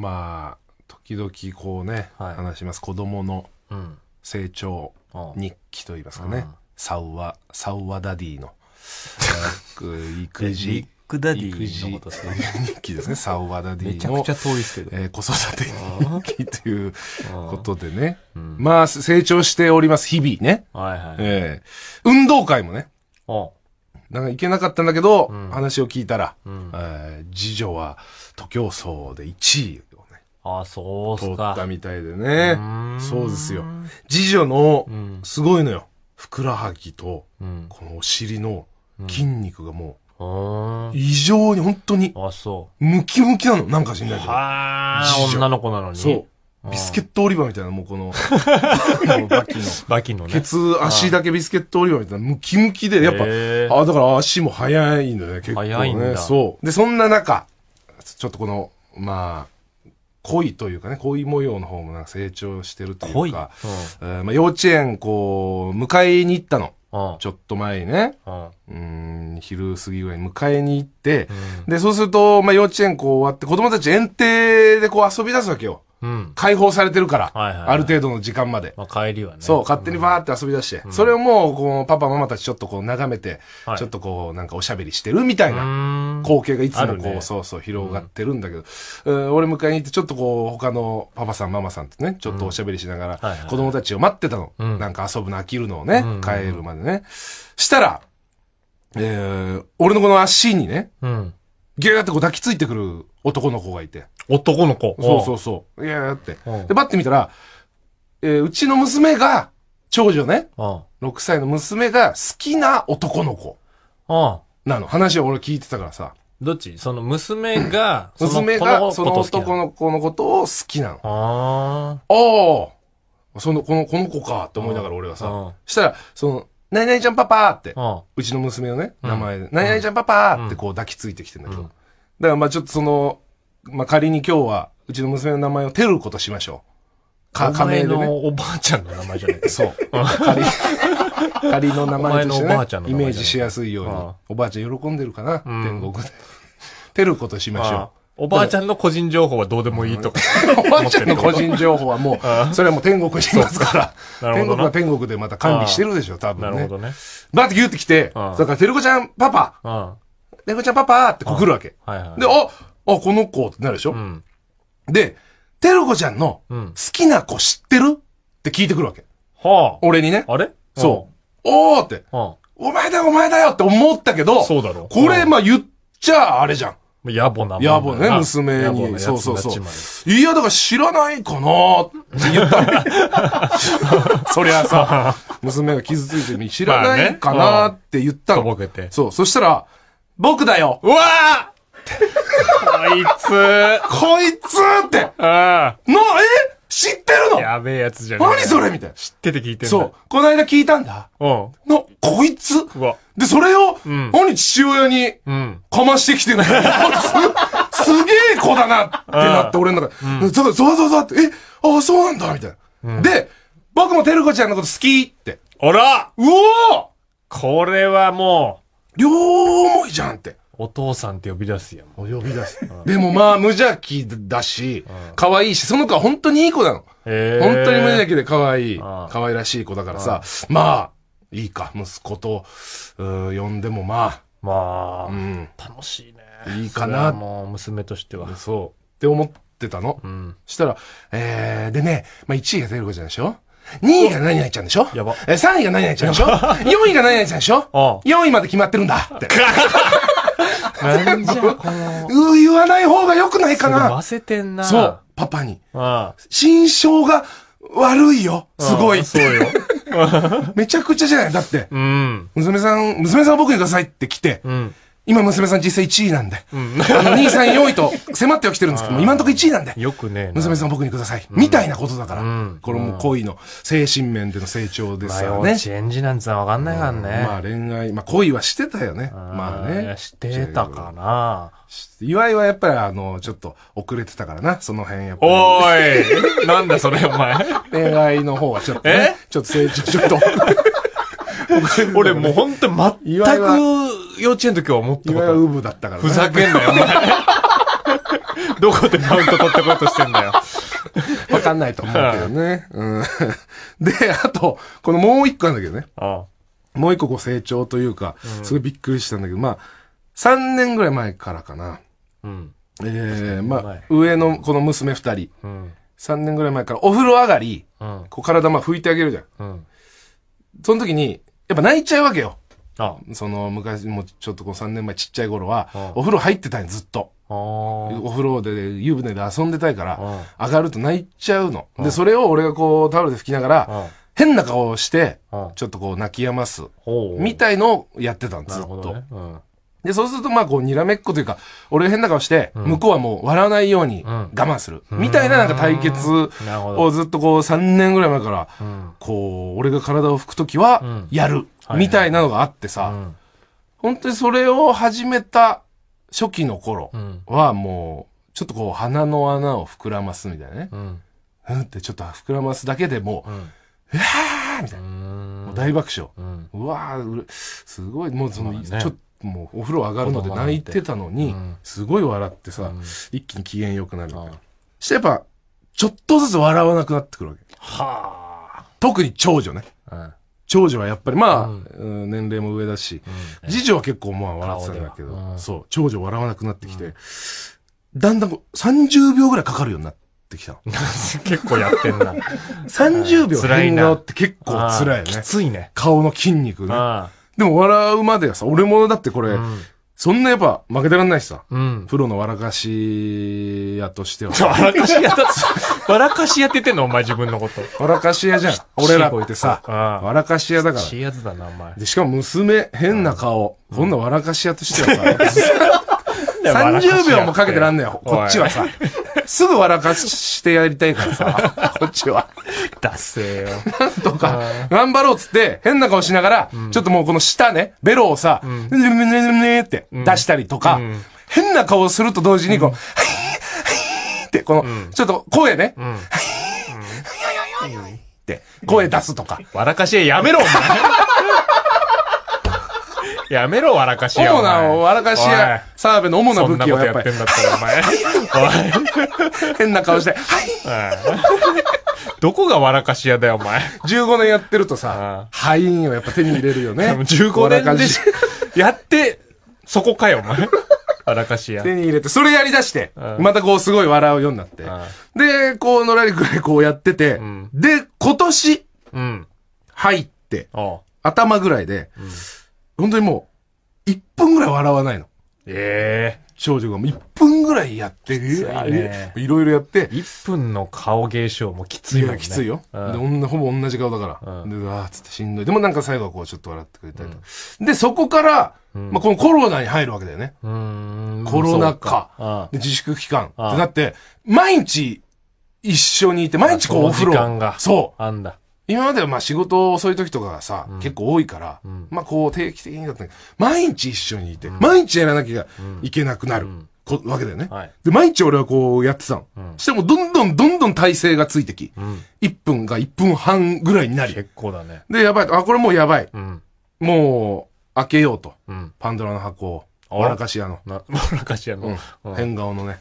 まあ時々こうね、はい話します子供の成長日記といいますかね、うんサウワサウワダディの 育えビッ児グダディのことですね。日記ですね サウワダディの。めちゃくちゃ、遠いですけど、えー子育て日記ということでねうんまあ成長しております日々ね、はいはい、えー運動会もねあなんか行けなかったんだけど、うん、話を聞いたら、うん、えー、次女は徒競走で1位をね。あ、そうすか。取ったみたいでね。そうですよ。次女の、すごいのよ。ふくらはぎと、このお尻の筋肉がもう、異常に本当に、あ、そう。ムキムキなの、なんか知んないけど。女の子なのに。そう。ビスケットオリバーみたいな、もうこの、バキの。バキのね。ケツ、足だけビスケットオリバーみたいな、ムキムキで、やっぱ、ああ、だから足も速いんだね、結構、ね。速いんだ。そう。で、そんな中、ちょっとこの、まあ、恋というかね、恋模様の方もなんか成長してるというか、うん、えー、まあ、幼稚園、こう、迎えに行ったの。ああちょっと前にね、あうん昼過ぎぐらいに迎えに行って、うん、で、そうすると、まあ、幼稚園こう終わって、子供たち園庭でこう遊び出すわけよ。うん、解放されてるから、ある程度の時間まで。まあ、帰りはね。そう、勝手にバーって遊び出して、それをもう、こう、パパママたちちょっとこう眺めて、ちょっとこう、なんかおしゃべりしてるみたいな光景がいつもこう、そうそう広がってるんだけど、うん、俺迎えに行ってちょっとこう、他のパパさんママさんとね、ちょっとおしゃべりしながら、子供たちを待ってたの。なんか遊ぶの飽きるのをね、帰るまでね。したら、え俺のこの足にね、ギューってこう抱きついてくる男の子がいて。男の子。そうそうそう。いやーって。で、バッて見たら、えー、うちの娘が、長女ね、6歳の娘が好きな男の子。なの。話を俺聞いてたからさ。どっちその娘が、娘が、その男の子のことを好きなの。ああ。その、この、この子かって思いながら俺はさ。したら、その、なになにちゃんパパーって、うちの娘のね、名前で、なになにちゃんパパーってこう抱きついてきてんだけど。だからまあちょっとその、まあ、仮に今日は、うちの娘の名前をテルコとしましょう。か、仮名で、ね。おばあちゃんの名前じゃないそう。仮、仮の名前として、ね、イメージしやすいように。おばあちゃん喜んでるかな、うん、天国で。テルコとしましょう。おばあちゃんの個人情報はどうでもいいとか。おばあちゃんの個人情報はもう、それはもう天国にいますから。天国は天国でまた管理してるでしょ、多分ね。なるほどね。バーってギュってきて、だから、てるこちゃんパパ、てるこちゃんパパってこ来るわけ。で、おあ、この子ってなるでしょ、うん、で、てるこちゃんの好きな子知ってるって聞いてくるわけ。はあ。俺にね。あれそう。おーって。はあ、お前だよ、お前だよって思ったけど。そうだろ。これ、まあ言っちゃあれじゃん。野暮なもん。野暮ね、娘に。そうそうそう。いや、だから知らないかなって言ったの。そりゃさ、娘が傷ついてるのに知らないかなって言ったの。そう。そしたら、僕だようわーこいつこいつって。うん。の、え知ってるのやべえやつじゃん。何それみたいな。知ってて聞いてるそう。この間聞いたんだ。うん。の、こいつうわ。で、それを、うん、何父親に、うん。かましてきてない。す、すげえ子だなってなって、俺の中で。うん。そうそうそうって、え、ああ、そうなんだみたいな。うん、で、僕もてるこちゃんのこと好きって。あらうおこれはもう。両思いじゃんって。お父さんって呼び出すやん。呼び出す。でもまあ無邪気だし、可愛いし、その子は本当にいい子なの。本当に無邪気で可愛い、可愛らしい子だからさ、まあ、いいか、息子と、うん、呼んでもまあ。まあ、うん、楽しいね。いいかな。もう娘としては。そう。って思ってたの。うん、したら、えー、でね、まあ1位が照子ちゃんでしょ ?2 位が何々ちゃんでしょやば。3位が何々ちゃんでしょ ?4 位が何々ちゃんでしょ ?4 位まで決まってるんだって。全部。う言わない方が良くないかな。忘れてんな。そう、パパに。ああ心象が悪いよ。すごい。あそうよ。めちゃくちゃじゃないだって、うん、娘さん、娘さん僕にくださいって来て、うん今娘さん実際1位なんで、うん、あの2位3位4位と迫ってはきてるんですけども今んとこ1位なんでよくね娘さん僕にください、うん、みたいなことだから、うん、これも恋の精神面での成長ですよね、まあ、なんて分かんないからね、まあ恋愛まあ恋はしてたよねまあねしてたかな岩井はやっぱりあの、ちょっと遅れてたからな、その辺やっぱり。おーいなんだそれお前。恋愛の方はちょっとね、ちょっと成長、ちょっと。俺もうほんと全く幼稚園の時は思ったことウブだったから、ね、ふざけんなよ、お前。どこでマウント取ってこようとしてんだよ。わかんないと思うけどね。うん、で、あと、このもう一個なんだけどね。ああもう一個こう成長というか、すごいびっくりしたんだけど、うん、まあ、3年ぐらい前からかな。うん、ええー、まあ、上のこの娘二人、うん、3年ぐらい前からお風呂上がり、こう体まあ拭いてあげるじゃん。その時に、やっぱ泣いちゃうわけよ。その昔もちょっとこう3年前ちっちゃい頃はお風呂入ってたんずっと。お風呂で湯船で遊んでたいから上がると泣いちゃうの。でそれを俺がこうタオルで拭きながら変な顔をしてちょっとこう泣きやますみたいのをやってたんずっと。で、そうすると、まあ、こう、睨めっこというか、俺変な顔して、向こうはもう笑わないように我慢する。みたいななんか対決をずっとこう、3年ぐらい前から、こう、俺が体を拭くときは、やる。みたいなのがあってさ、本当にそれを始めた初期の頃はもう、ちょっとこう鼻の穴を膨らますみたいなね。うん、うんってちょっと膨らますだけでもう、うん、うわーみたいな。もう大爆笑。うん、うわー、すごい、もうその、ね、ちょっと、もうお風呂上がるので泣いてたのに、すごい笑ってさ、うん、一気に機嫌良くなるみたいな。してやっぱ、ちょっとずつ笑わなくなってくるわけ。はあ。特に長女ね。うん、長女はやっぱり、まあ、うん年齢も上だし、次女は結構まあ笑ってたんだけど、そう、長女笑わなくなってきて、だんだん30秒ぐらいかかるようになってきた。結構やってんな。30 秒変顔って結構辛いよね。きついね。顔の筋肉ね。でも笑うまではさ、俺もだってこれ、そんなやっぱ負けてらんないしさ。うん。プロの笑かし屋としては。笑かし屋だっ笑かし屋って言ってんのお前自分のこと。笑かし屋じゃん。俺らこいてさ。笑かし屋だから。しやつだな、お前。で、しかも娘、変な顔。こんな笑かし屋としてはさ。30 秒もかけてらんねよ、こっちはさ。すぐ笑かしてやりたいからさ、こっちは。ダセーよ。なんとか、頑張ろうっつって、変な顔しながら、ちょっともうこの舌ね、ベロをさ、ねねねねって出したりとか、変な顔すると同時に、こう、はい、はいって、この、ちょっと声ね、はい、はい、はい、はい、って、声出すとか。笑かしやめろ、お前。やめろ、笑かしや。主な、わらかしや、澤部の主な武器をやっぱり。んなことやってんだったら、お前。おい。変な顔して、はい。どこが笑かし屋だよ、お前。15年やってるとさ、敗因をやっぱ手に入れるよね。15年でやって、そこかよ、お前。笑かし屋。手に入れて、それやり出して、またこうすごい笑うようになって。で、こう、のらりくらいこうやってて、で、今年、入って、頭ぐらいで、本当にもう、1分ぐらい笑わないの。ええ少女がもう1分ぐらいやって、る。ねいろいろやって、1分の顔芸シもきついもんやきついよ。で、うん女ほぼ同じ顔だから。うんで、うわーっつってしんどい。でもなんか最後はこうちょっと笑ってくれたりとかで、そこから、まあこのコロナに入るわけだよね。うーんコロナ禍かで自粛期間ってなって、毎日一緒にいて、毎日こうお風時間呂が。そう。あんだ。今まではまあ仕事遅い時とかがさ、うん、結構多いから、うん、まあこう定期的にだった毎日一緒にいて、うん、毎日やらなきゃいけなくなる。こわけだよね、はい、で、毎日俺はこうやってたの。うん、してもどんどんどんどん体勢がついてき、うん、1分が1分半ぐらいになり。結構だね。で、やばい。あ、これもうやばい。うん、もう、開けようと。うん、パンドラの箱を。わらかし屋の。わらかし屋の。変顔のね。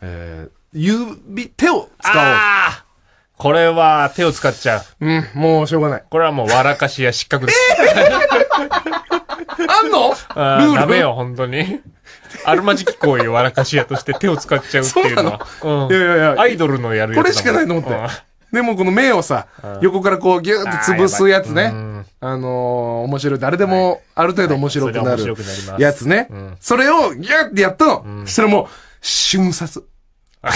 えー、指、手を使おう。これは手を使っちゃう。うん、もうしょうがない。これはもう笑かしや失格です。あんのルールダメよ、本当に。あるまじき行為を笑かし屋として手を使っちゃうっていうのは。うのうん、いやいやいや。アイドルのやるやつこれしかないと思って。うん、でもこの目をさ、横からこうギューって潰すやつね。あ、のー、面白い。誰でもある程度面白くなるやつね。それをギューってやったの。そしたらもう、瞬殺。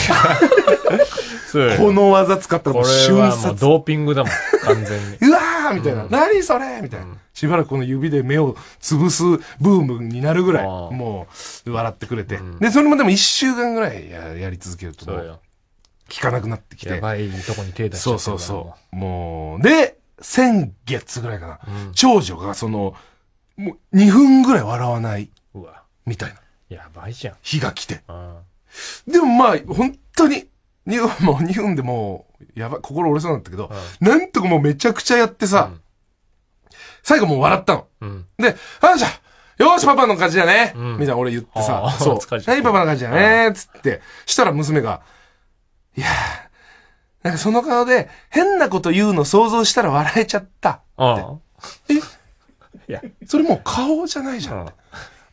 す。この技使ったらもう瞬殺。うドーピングだもん、完全に。うわーみたいな。何それみたいな。しばらくこの指で目を潰すブームになるぐらい、もう、笑ってくれて。で、それもでも一週間ぐらいやり続けると、もう、効かなくなってきて。やばいとこに手出してそうそうそう。もう、で、先月ぐらいかな。うん、長女が、その、もう2分ぐらい笑わない。みたいな。やばいじゃん。日が来て。でもまあ、本当に、日本も、2分でもう、やばい、心折れそうなんだけど、なんとかもうめちゃくちゃやってさ、最後もう笑ったの。で、あじゃよーし、パパの勝ちだね、みたいな俺言ってさ、そう。何パパの勝ちだねつって、したら娘が、いやなんかその顔で変なこと言うの想像したら笑えちゃった。ってえいや、それもう顔じゃないじゃん。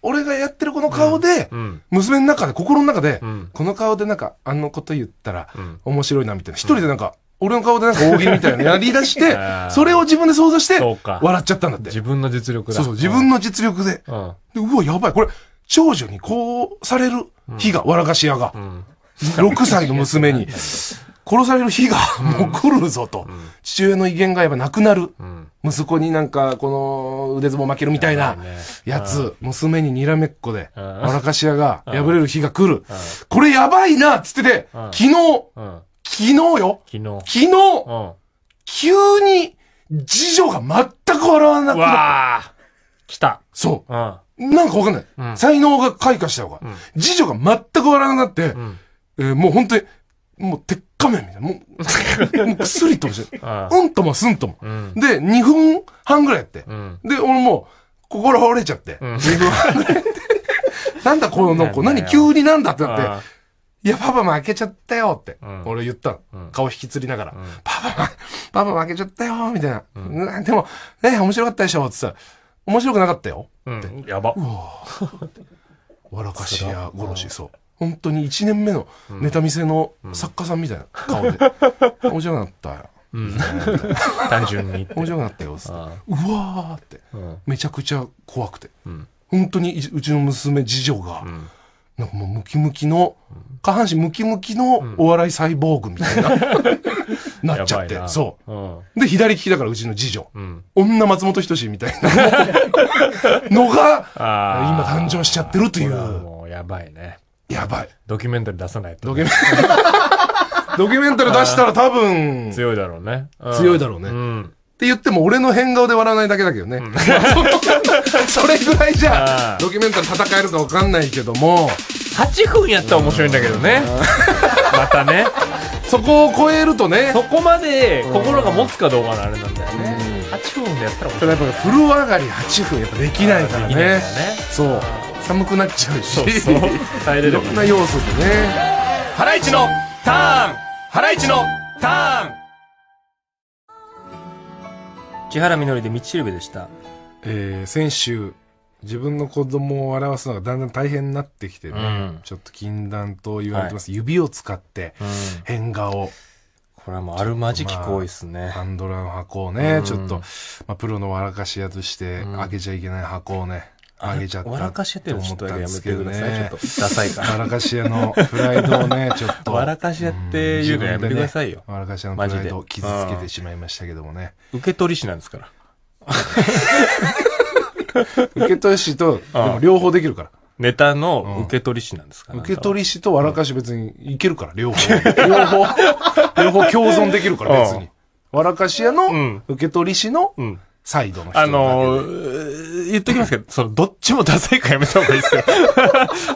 俺がやってるこの顔で、娘の中で、心の中で、この顔でなんか、あのこと言ったら、面白いな、みたいな。一人でなんか、俺の顔でなんか大喜利みたいなやり出して、それを自分で想像して、笑っちゃったんだって。自分の実力だ。そうそう、自分の実力で。で、うわ、やばい。これ、長女にこうされる日が、笑かし屋が。6歳の娘に。殺される日がもう来るぞと、父親の威厳がやっぱなくなる、息子になんかこの腕相撲負けるみたいなやつ、娘ににらめっこで、らかし屋が破れる日が来る、これやばいなっつってて、昨日、昨日よ、昨日、急に次女が全く笑わなくなった。来た。そう。なんかわかんない。才能が開花したのか。次女が全く笑わなくなって、えもう本当に、もう、てかめみたいな。もう、もう薬として、うんともすんとも。で、2分半ぐらいやって。で、俺もう、心折れちゃって。2分半ぐらいやって。なんだこの子、何急になんだってなって。いや、パパ負けちゃったよって、俺言ったの、顔引きつりながら。パパ、パパ負けちゃったよみたいな。うん、でも、ね、面白かったでしょってさ、面白くなかったよ。ってやば。うわ。笑かしや殺し、そう。本当に1年目のネタ見せの作家さんみたいな 顔で、うん、面白くなったよ。うん、単純に。面白くなったよっっ。うわーって、うん、めちゃくちゃ怖くて。うん、本当にうちの娘、次女が、なんかもうムキムキの、下半身ムキムキのお笑いサイボーグみたいな、なっちゃって。そう、で、左利きだからうちの次女。女松本人志みたいな のが、今誕生しちゃってるという。もうやばいね。やばいドキュメンタリー出さないと、ドキュメン ドキュメンタリー出したら多分強いだろうね、強いだろうねうんって言っても俺の変顔で笑わないだけだけどね、それぐらいじゃドキュメンタリー戦えるか分かんないけども8分やったら面白いんだけどね またねそこを超えるとねそこまで心が持つかどうかのあれなんだよね8分でやったら面ただやっぱ風呂上がり8分やっぱできないからねできないからねそう寒くなっちゃうし耐えれるいろんな要素でねハライチのターンハライチのターン木原みのりで道しるべでしたえー、先週自分の子供を表すのがだんだん大変になってきてね、うん、ちょっと禁断と言われてます、はい、指を使って変顔、うん、これはもうあるまじき行為ですね、まあ、パンドラの箱をね、うん、ちょっと、まあ、プロの笑かし屋として開けちゃいけない箱をね、あげちゃった。笑らかし屋って思っただけやめてください。ね、ちょっと、ダサいから。笑らかし屋のプライドをね、ちょっと。笑らかし屋って言うのやめてくださいよ。笑らかし屋のプライドを傷つけてしまいましたけどもね。受け取り師なんですから。受け取り師と、でも両方できるから。ネタの受け取り師なんですか、う受け取り師とわらかし別にいけるから、両方。両方、両方共存できるから、別に。わらかし屋の受け取り師の、うんサイドの人。あのー、言っときますけど、その、どっちもダサいかやめた方がいいですよ。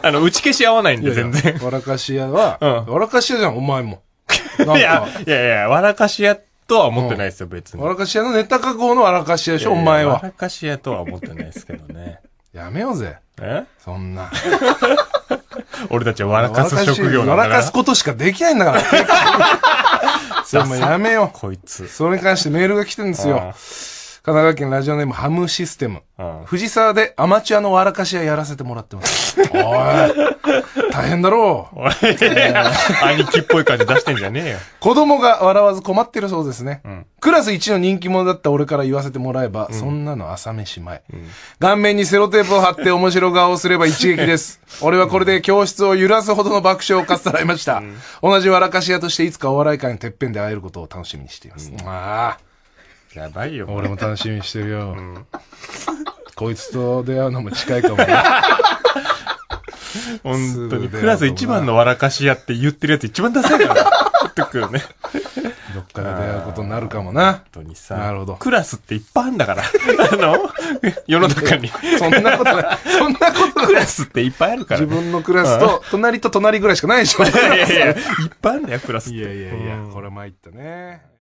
あの、打ち消し合わないんで、全然。わらかし屋は、うん、わらかし屋じゃん、お前も。いや、いやいや、わらかし屋とは思ってないですよ、別に。わらかし屋のネタ加工のわらかし屋でしょ、お前は。わらかし屋とは思ってないですけどね。やめようぜ。えそんな。俺たちは笑かす職業だから。笑かすことしかできないんだから。それもやめよう。こいつ。それに関してメールが来てるんですよ。神奈川県ラジオネームハムシステム。うん藤沢でアマチュアのわらかし屋やらせてもらってます。おい。大変だろう。おい兄貴っぽい感じ出してんじゃねえよ。子供が笑わず困ってるそうですね。んクラス1の人気者だった俺から言わせてもらえば、そんなの朝飯前、顔面にセロテープを貼って面白顔をすれば一撃です。俺はこれで教室を揺らすほどの爆笑をかっさらいました。同じ笑かし屋としていつかお笑い界のてっぺんで会えることを楽しみにしています。ああ。やばいよ。俺も楽しみにしてるよ。うん、こいつと出会うのも近いかもね。本当に。クラス一番の笑かし屋って言ってるやつ一番ダサいから。ってくるね。どっかで出会うことになるかもな。本当にさ。なるほどクラスっていっぱいあんだから。あの、世の中に。そんなことない。そんなことない。クラスっていっぱいあるから、自分のクラスと、隣と隣ぐらいしかないでしょ。いやいやいや、いっぱいあんだよ、クラスって。いやいやいや、これ参ったね。